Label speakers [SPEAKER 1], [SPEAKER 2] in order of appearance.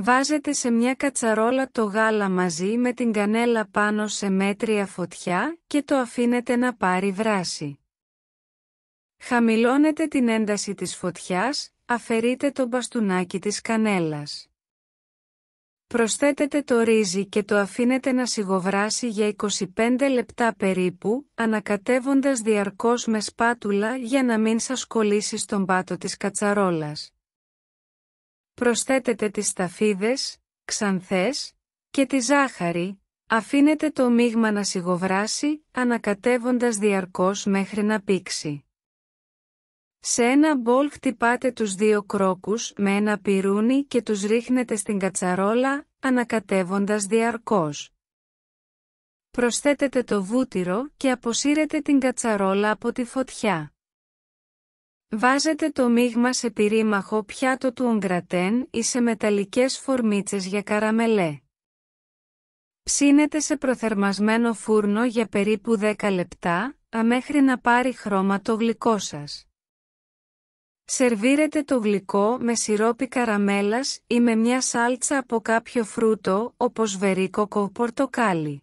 [SPEAKER 1] Βάζετε σε μια κατσαρόλα το γάλα μαζί με την κανέλα πάνω σε μέτρια φωτιά και το αφήνετε να πάρει βράση. Χαμηλώνετε την ένταση της φωτιάς, αφαιρείτε το μπαστούνάκι της κανέλας. Προσθέτετε το ρύζι και το αφήνετε να σιγοβράσει για 25 λεπτά περίπου, ανακατεύοντας διαρκώς με σπάτουλα για να μην σας κολλήσει στον πάτο της κατσαρόλας προσθέτετε τις σταφίδες, ξανθές και τη ζάχαρη, αφήνετε το μείγμα να σιγοβράσει, ανακατεύοντας διαρκώς μέχρι να πήξει. Σε ένα μπολ χτυπάτε τους δύο κρόκους με ένα πυρούνι και τους ρίχνετε στην κατσαρόλα, ανακατεύοντας διαρκώς. Προσθέτετε το βούτυρο και αποσύρετε την κατσαρόλα από τη φωτιά. Βάζετε το μείγμα σε πυρήμαχο πιάτο του ογκρατέν ή σε μεταλλικές φορμίτσες για καραμελέ. Ψήνετε σε προθερμασμένο φούρνο για περίπου 10 λεπτά, αμέχρι να πάρει χρώμα το γλυκό σας. Σερβίρετε το γλυκό με σιρόπι καραμέλας ή με μια σάλτσα από κάποιο φρούτο όπως βερίκοκο πορτοκάλι.